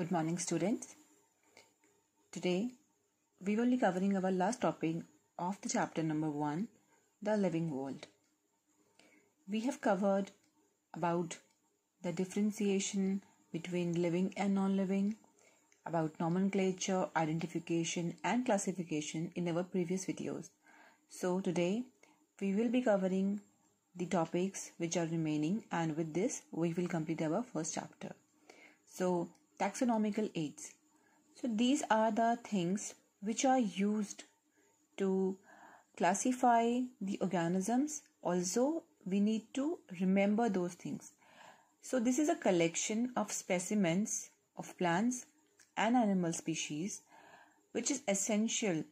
Good morning, students. Today, we will be covering our last topic of the chapter number one the living world. We have covered about the differentiation between living and non living, about nomenclature, identification, and classification in our previous videos. So, today, we will be covering the topics which are remaining, and with this, we will complete our first chapter. So, taxonomical aids. So these are the things which are used to classify the organisms. Also, we need to remember those things. So this is a collection of specimens of plants and animal species which is essential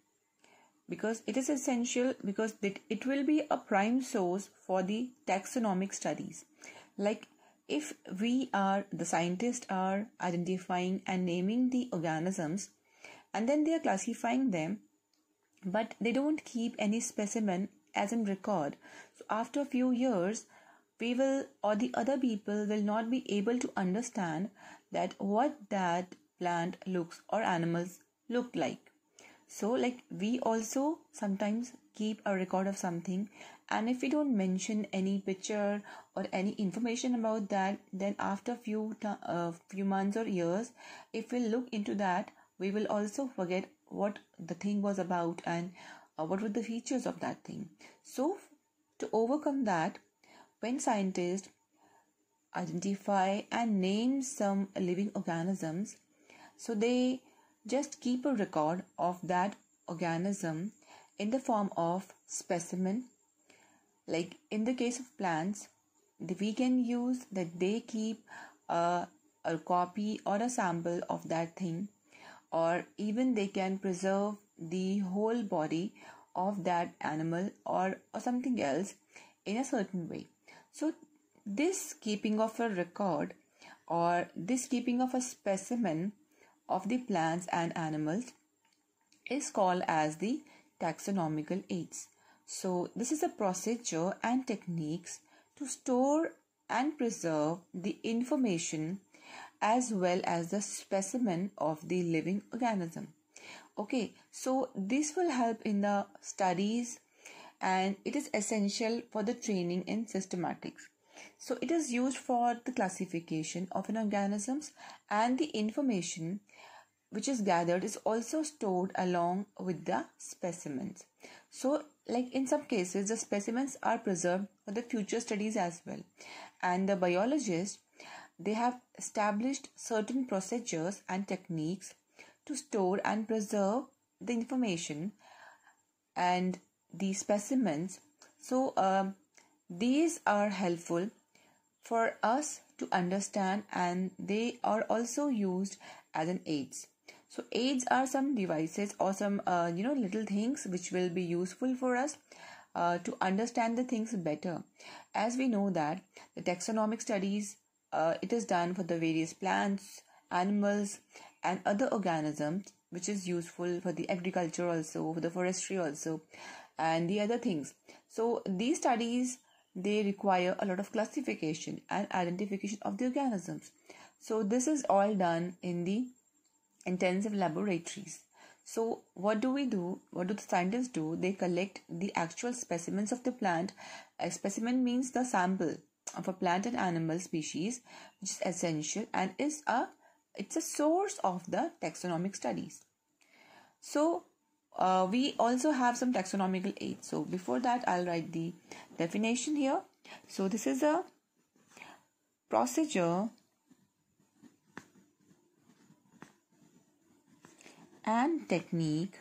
because it is essential because it, it will be a prime source for the taxonomic studies like if we are, the scientists are identifying and naming the organisms and then they are classifying them, but they don't keep any specimen as in record. So after a few years, we will or the other people will not be able to understand that what that plant looks or animals look like so like we also sometimes keep a record of something and if we don't mention any picture or any information about that then after few uh, few months or years if we look into that we will also forget what the thing was about and uh, what were the features of that thing so to overcome that when scientists identify and name some living organisms so they just keep a record of that organism in the form of specimen like in the case of plants we can use that they keep a, a copy or a sample of that thing or even they can preserve the whole body of that animal or, or something else in a certain way so this keeping of a record or this keeping of a specimen of the plants and animals is called as the taxonomical aids so this is a procedure and techniques to store and preserve the information as well as the specimen of the living organism. Okay, so this will help in the studies and it is essential for the training in systematics. So it is used for the classification of an organisms and the information which is gathered is also stored along with the specimens. So like in some cases the specimens are preserved for the future studies as well and the biologists they have established certain procedures and techniques to store and preserve the information and the specimens so uh, these are helpful for us to understand and they are also used as an aids so aids are some devices or some uh, you know little things which will be useful for us uh, to understand the things better as we know that the taxonomic studies uh, it is done for the various plants animals and other organisms which is useful for the agriculture also for the forestry also and the other things so these studies they require a lot of classification and identification of the organisms so this is all done in the intensive laboratories. So, what do we do? What do the scientists do? They collect the actual specimens of the plant. A specimen means the sample of a plant and animal species, which is essential and is a it's a source of the taxonomic studies. So, uh, we also have some taxonomical aids. So, before that, I'll write the definition here. So, this is a procedure and technique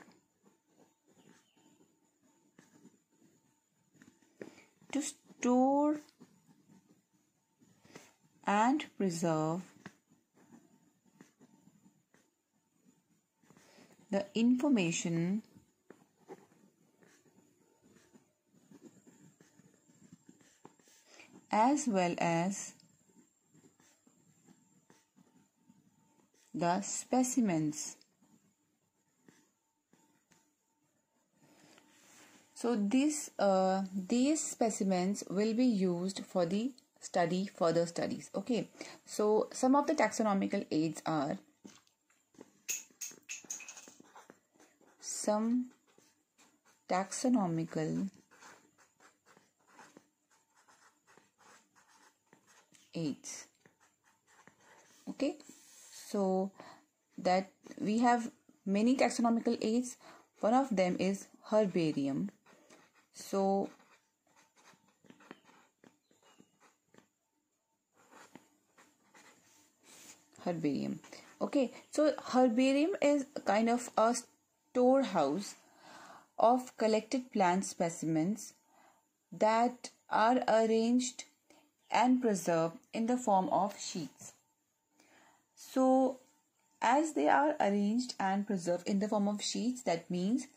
to store and preserve the information as well as the specimens. So this, uh, these specimens will be used for the study, further studies. Okay, so some of the taxonomical aids are some taxonomical aids. Okay, so that we have many taxonomical aids. One of them is herbarium. So herbarium. Okay, so herbarium is kind of a storehouse of collected plant specimens that are arranged and preserved in the form of sheets. So, as they are arranged and preserved in the form of sheets, that means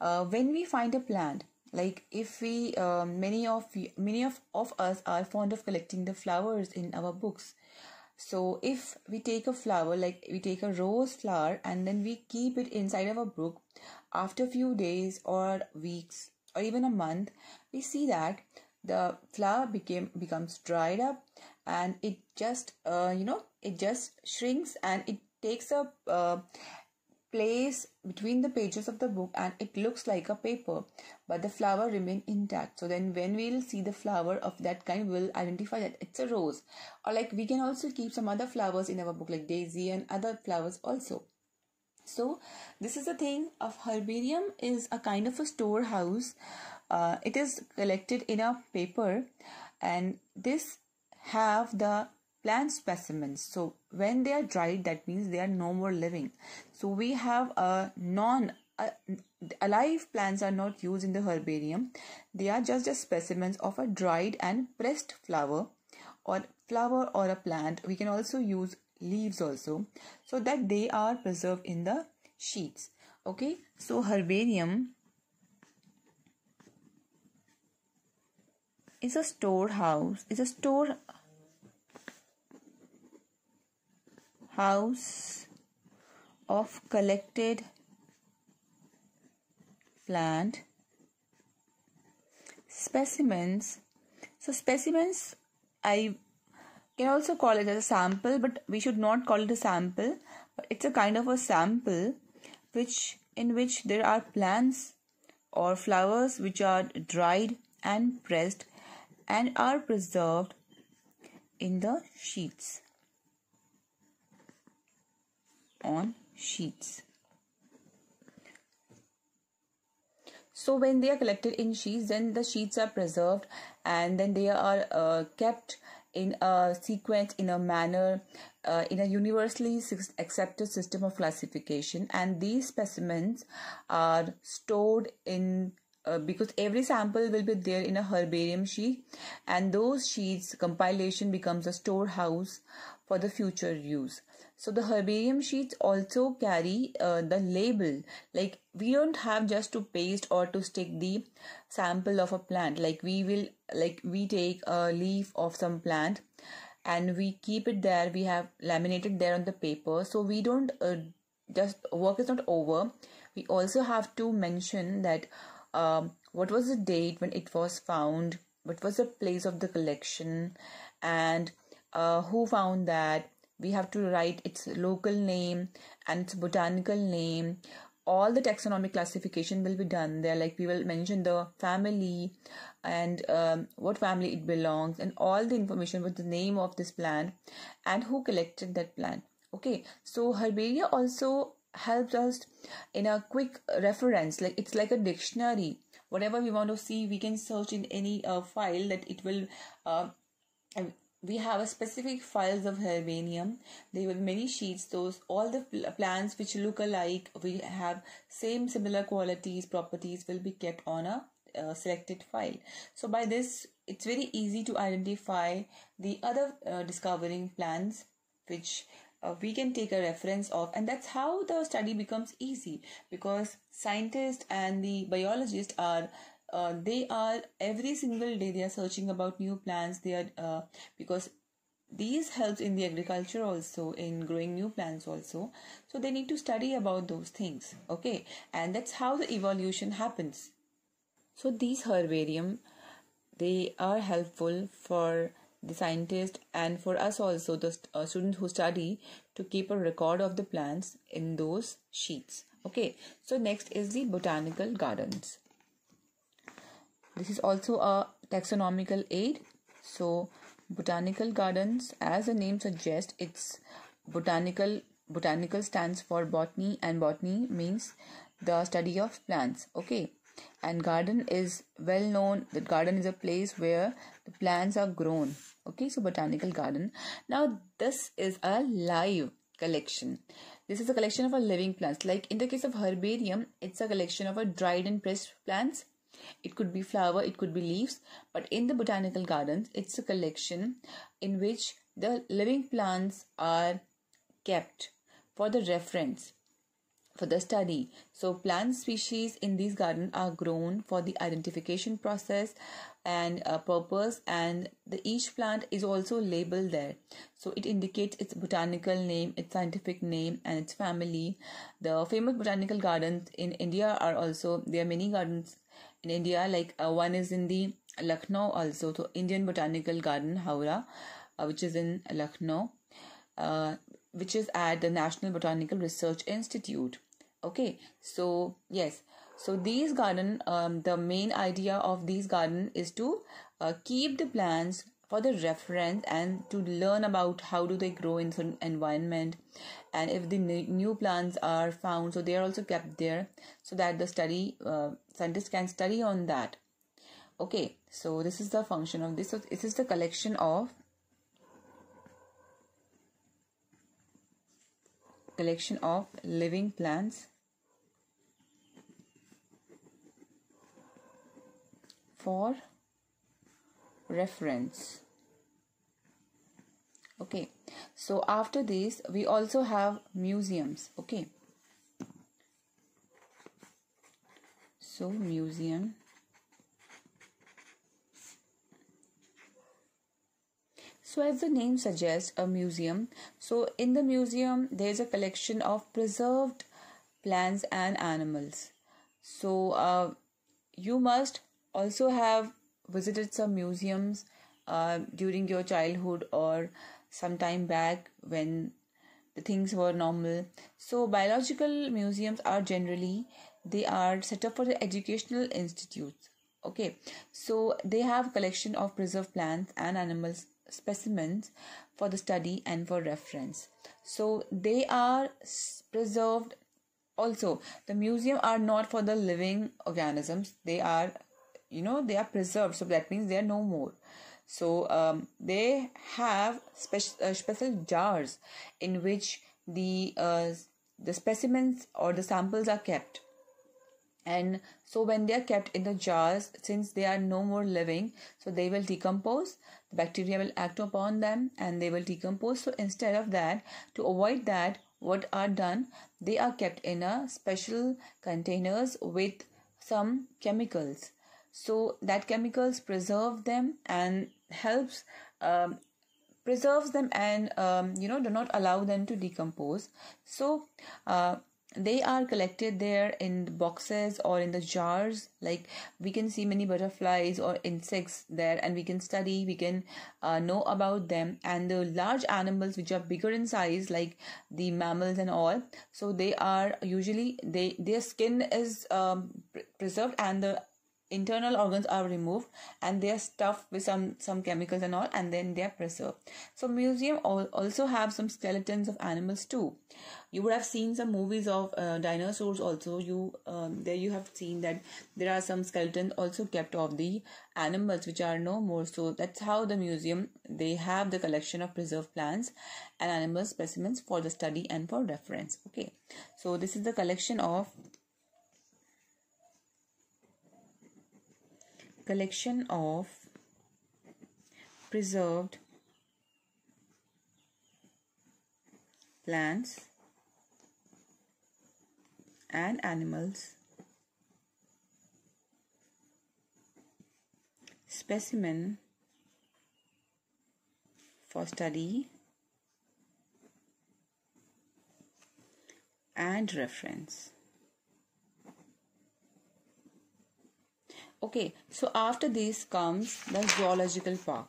uh, when we find a plant like if we uh, many of many of, of us are fond of collecting the flowers in our books so if we take a flower like we take a rose flower and then we keep it inside of a book after a few days or weeks or even a month we see that the flower became becomes dried up and it just uh, you know it just shrinks and it takes up uh, place between the pages of the book and it looks like a paper but the flower remain intact so then when we'll see the flower of that kind we'll identify that it's a rose or like we can also keep some other flowers in our book like daisy and other flowers also so this is the thing of herbarium is a kind of a storehouse uh, it is collected in a paper and this have the plant specimens so when they are dried that means they are no more living so we have a non uh, alive plants are not used in the herbarium they are just as specimens of a dried and pressed flower or flower or a plant we can also use leaves also so that they are preserved in the sheets okay so herbarium is a storehouse is a store house of collected plant specimens so specimens i can also call it as a sample but we should not call it a sample but it's a kind of a sample which in which there are plants or flowers which are dried and pressed and are preserved in the sheets on sheets. So when they are collected in sheets, then the sheets are preserved and then they are uh, kept in a sequence, in a manner, uh, in a universally accepted system of classification. And these specimens are stored in uh, because every sample will be there in a herbarium sheet and those sheets compilation becomes a storehouse for the future use so the herbarium sheets also carry uh, the label. Like we don't have just to paste or to stick the sample of a plant. Like we will, like we take a leaf of some plant and we keep it there. We have laminated there on the paper. So we don't uh, just work is not over. We also have to mention that um, what was the date when it was found, what was the place of the collection, and uh, who found that we have to write its local name and its botanical name all the taxonomic classification will be done there like we will mention the family and um, what family it belongs and all the information with the name of this plant and who collected that plant okay so herbaria also helps us in a quick reference like it's like a dictionary whatever we want to see we can search in any uh, file that it will uh, we have a specific files of herbanium there were many sheets those all the plants which look alike we have same similar qualities properties will be kept on a uh, selected file so by this it's very easy to identify the other uh, discovering plants which uh, we can take a reference of and that's how the study becomes easy because scientists and the biologists are uh, they are every single day they are searching about new plants they are uh, because these helps in the agriculture also in growing new plants also so they need to study about those things okay and that's how the evolution happens so these herbarium they are helpful for the scientist and for us also the st- uh, students who study to keep a record of the plants in those sheets okay so next is the botanical gardens this is also a taxonomical aid. So, botanical gardens, as the name suggests, it's botanical. Botanical stands for botany, and botany means the study of plants. Okay, and garden is well known. The garden is a place where the plants are grown. Okay, so botanical garden. Now, this is a live collection. This is a collection of a living plants. Like in the case of herbarium, it's a collection of a dried and pressed plants it could be flower, it could be leaves, but in the botanical gardens, it's a collection in which the living plants are kept for the reference for the study. So, plant species in these gardens are grown for the identification process and uh, purpose, and the, each plant is also labeled there. So, it indicates its botanical name, its scientific name, and its family. The famous botanical gardens in India are also there are many gardens in India, like uh, one is in the Lucknow also, so Indian Botanical Garden, Howrah, uh, which is in Lucknow, uh, which is at the National Botanical Research Institute. Okay, so yes, so these garden, um, the main idea of these garden is to uh, keep the plants for the reference and to learn about how do they grow in certain environment and if the new plants are found so they are also kept there so that the study uh, scientists can study on that okay so this is the function of this so this is the collection of collection of living plants for reference okay so after this we also have museums okay so museum So as the name suggests, a museum. So in the museum, there is a collection of preserved plants and animals. So uh, you must also have visited some museums uh, during your childhood or some time back when the things were normal so biological museums are generally they are set up for the educational institutes okay so they have collection of preserved plants and animals specimens for the study and for reference so they are preserved also the museum are not for the living organisms they are you know they are preserved so that means they are no more so um, they have special uh, special jars in which the uh, the specimens or the samples are kept and so when they are kept in the jars since they are no more living so they will decompose the bacteria will act upon them and they will decompose so instead of that to avoid that what are done they are kept in a special containers with some chemicals so that chemicals preserve them and helps um, preserves them and um, you know do not allow them to decompose so uh, they are collected there in boxes or in the jars like we can see many butterflies or insects there and we can study we can uh, know about them and the large animals which are bigger in size like the mammals and all so they are usually they their skin is um, preserved and the internal organs are removed and they are stuffed with some some chemicals and all and then they are preserved so museum also have some skeletons of animals too you would have seen some movies of uh, dinosaurs also you um, there you have seen that there are some skeletons also kept of the animals which are no more so that's how the museum they have the collection of preserved plants and animal specimens for the study and for reference okay so this is the collection of collection of preserved plants and animals specimen for study and reference. okay so after this comes the zoological park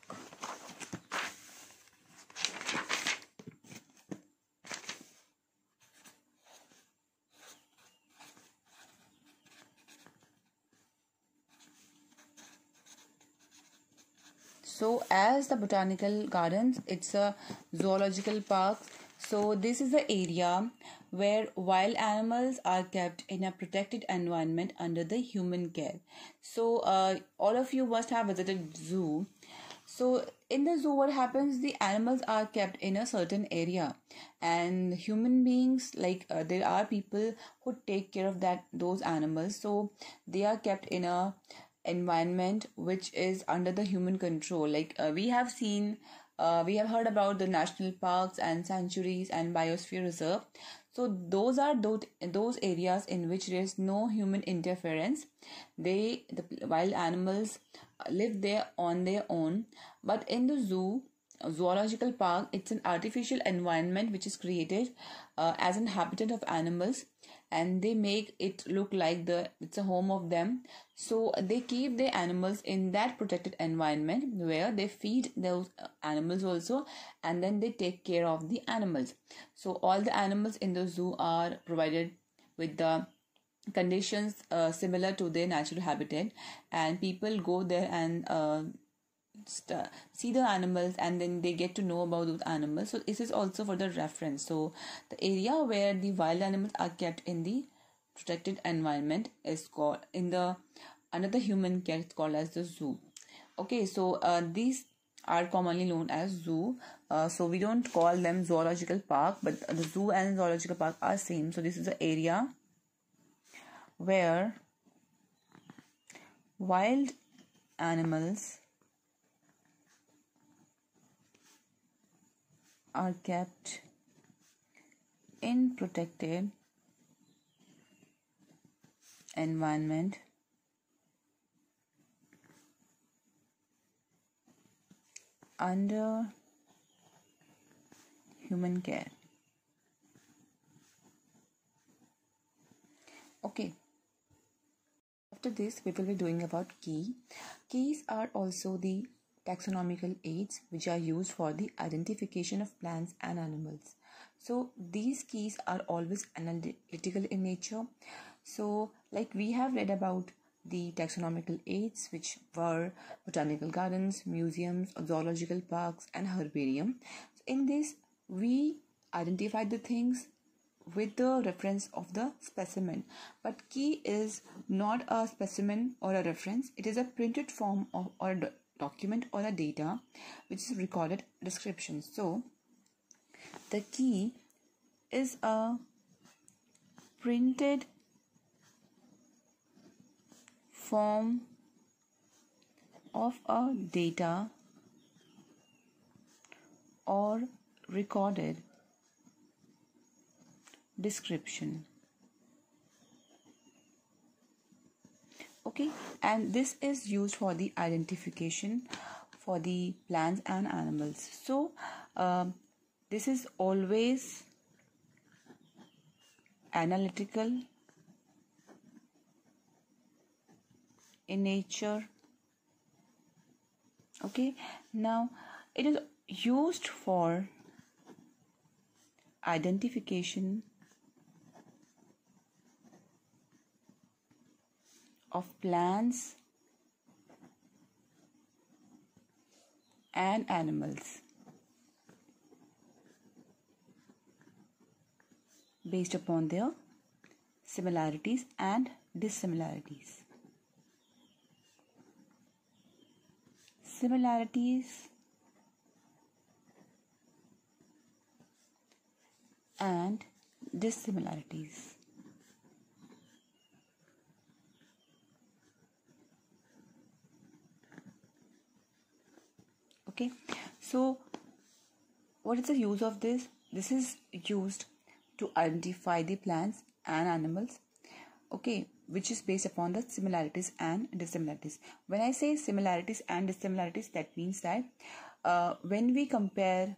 so as the botanical gardens it's a zoological park so this is the area where wild animals are kept in a protected environment under the human care. So, uh, all of you must have visited zoo. So, in the zoo, what happens? The animals are kept in a certain area, and human beings, like uh, there are people who take care of that those animals. So, they are kept in a environment which is under the human control. Like uh, we have seen uh, we have heard about the national parks and sanctuaries and biosphere reserve so those are those, those areas in which there is no human interference. They the wild animals live there on their own, but in the zoo zoological park it's an artificial environment which is created uh, as an habitat of animals and they make it look like the it's a home of them so they keep the animals in that protected environment where they feed those uh, animals also and then they take care of the animals so all the animals in the zoo are provided with the conditions uh, similar to their natural habitat and people go there and uh, st- see the animals and then they get to know about those animals so this is also for the reference so the area where the wild animals are kept in the protected environment is called in the another human care is called as the zoo okay so uh, these are commonly known as zoo uh, so we don't call them zoological park but the zoo and zoological park are same so this is the area where wild animals are kept in protected environment under human care okay after this we will be doing about key keys are also the taxonomical aids which are used for the identification of plants and animals so these keys are always analytical in nature so like we have read about the taxonomical aids which were botanical gardens museums zoological parks and herbarium in this we identified the things with the reference of the specimen but key is not a specimen or a reference it is a printed form of or document or the data which is recorded description so the key is a printed form of a data or recorded description okay and this is used for the identification for the plants and animals so um, this is always analytical in nature okay now it is used for identification of plants and animals. based upon their similarities and dissimilarities. Similarities and dissimilarities. okay so what is the use of this this is used to identify the plants and animals okay which is based upon the similarities and dissimilarities when i say similarities and dissimilarities that means that uh, when we compare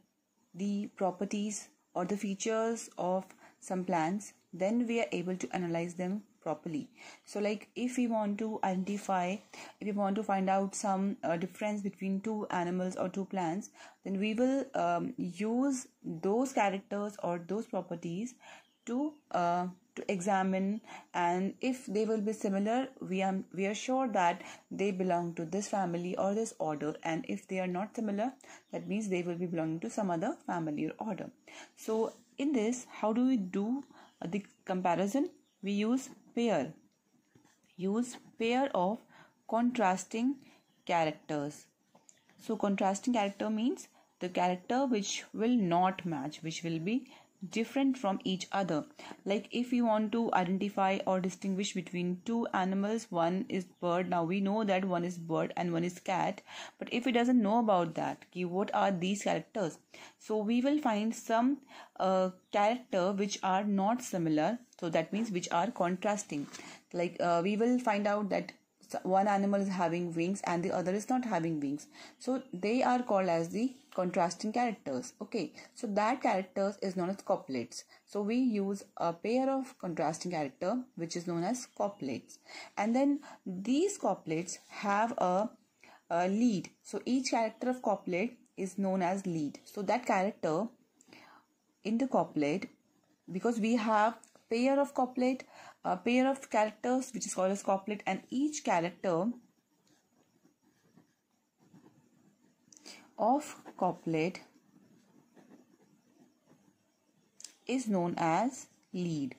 the properties or the features of some plants then we are able to analyze them properly so like if we want to identify if we want to find out some uh, difference between two animals or two plants then we will um, use those characters or those properties to uh, to examine and if they will be similar we are we are sure that they belong to this family or this order and if they are not similar that means they will be belonging to some other family or order so in this how do we do the comparison we use pair. Use pair of contrasting characters. So, contrasting character means the character which will not match, which will be different from each other. Like if you want to identify or distinguish between two animals, one is bird. Now we know that one is bird and one is cat. But if he doesn't know about that, what are these characters? So we will find some uh, character which are not similar so that means which are contrasting like uh, we will find out that one animal is having wings and the other is not having wings so they are called as the contrasting characters okay so that characters is known as couplets so we use a pair of contrasting character which is known as couplets and then these couplets have a, a lead so each character of couplet is known as lead so that character in the couplet because we have pair of couplet a pair of characters which is called as couplet and each character of couplet is known as lead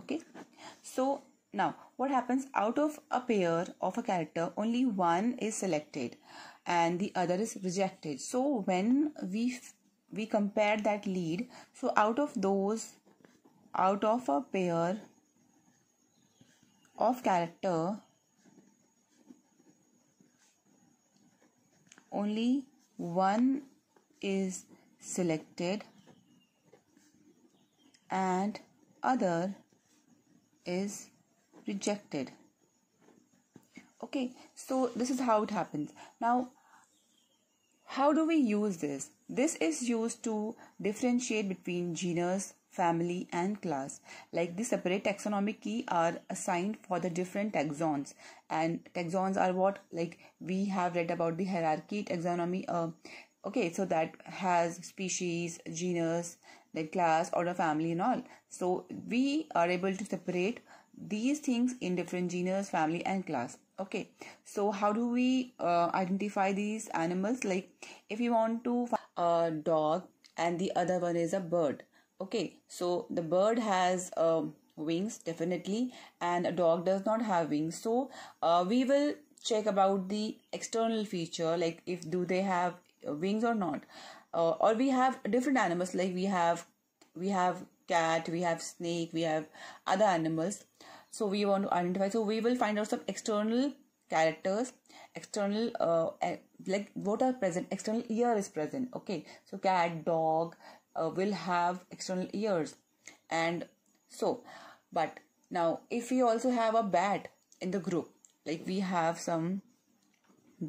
okay so now what happens out of a pair of a character only one is selected and the other is rejected so when we we compare that lead so out of those out of a pair of character only one is selected and other is rejected okay so this is how it happens now how do we use this? This is used to differentiate between genus, family and class. Like the separate taxonomic key are assigned for the different taxons and taxons are what like we have read about the hierarchy taxonomy uh, okay so that has species genus then class order family and all so we are able to separate these things in different genus family and class okay so how do we uh, identify these animals like if you want to find a dog and the other one is a bird okay so the bird has um, wings definitely and a dog does not have wings so uh, we will check about the external feature like if do they have wings or not uh, or we have different animals like we have we have cat we have snake we have other animals so we want to identify. So we will find out some external characters, external uh, like what are present. External ear is present. Okay. So cat, dog uh, will have external ears, and so. But now, if we also have a bat in the group, like we have some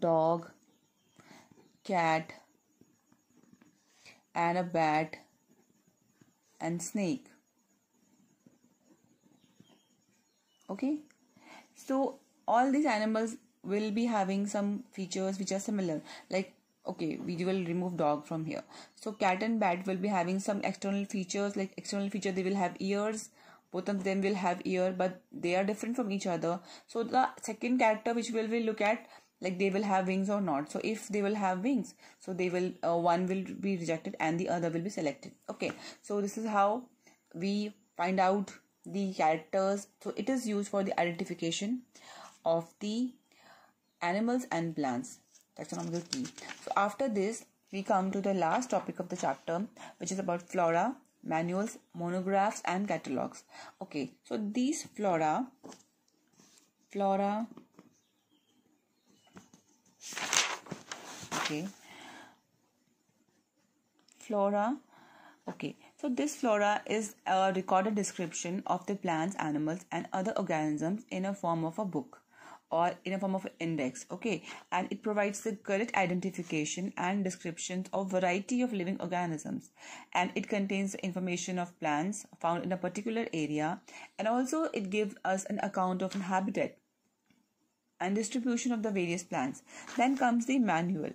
dog, cat, and a bat and snake okay so all these animals will be having some features which are similar like okay we will remove dog from here so cat and bat will be having some external features like external feature they will have ears both of them will have ear but they are different from each other so the second character which we will look at like they will have wings or not so if they will have wings so they will uh, one will be rejected and the other will be selected okay so this is how we find out the characters so it is used for the identification of the animals and plants taxonomical key so after this we come to the last topic of the chapter which is about flora manuals monographs and catalogs okay so these flora flora okay flora okay so this flora is a recorded description of the plants, animals and other organisms in a form of a book or in a form of an index okay and it provides the correct identification and descriptions of variety of living organisms and it contains information of plants found in a particular area and also it gives us an account of an habitat and distribution of the various plants then comes the manual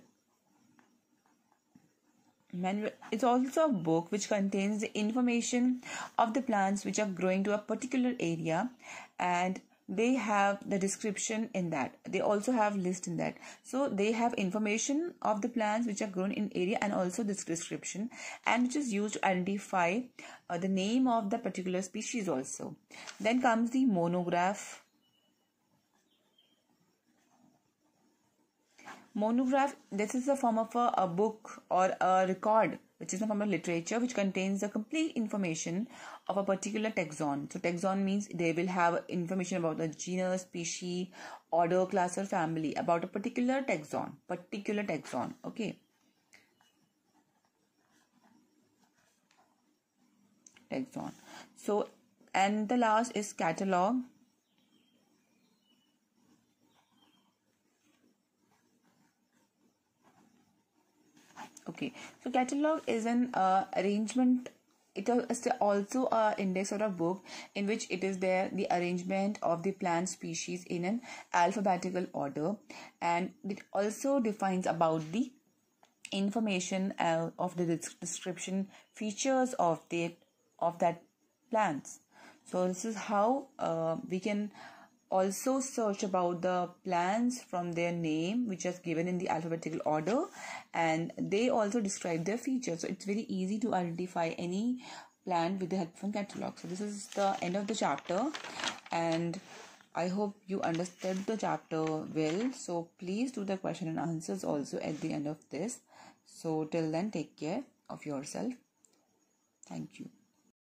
manual it's also a book which contains the information of the plants which are growing to a particular area and they have the description in that they also have list in that so they have information of the plants which are grown in area and also this description and which is used to identify uh, the name of the particular species also then comes the monograph Monograph, this is a form of a, a book or a record, which is a form of literature which contains the complete information of a particular taxon. So, taxon means they will have information about the genus, species, order, class, or family about a particular taxon. Particular taxon, okay. Taxon. So, and the last is catalog okay so catalog is an uh, arrangement it is also a index or a book in which it is there the arrangement of the plant species in an alphabetical order and it also defines about the information uh, of the description features of the of that plants so this is how uh, we can also search about the plants from their name which is given in the alphabetical order and they also describe their features so it's very easy to identify any plant with the help of a catalog so this is the end of the chapter and i hope you understood the chapter well so please do the question and answers also at the end of this so till then take care of yourself thank you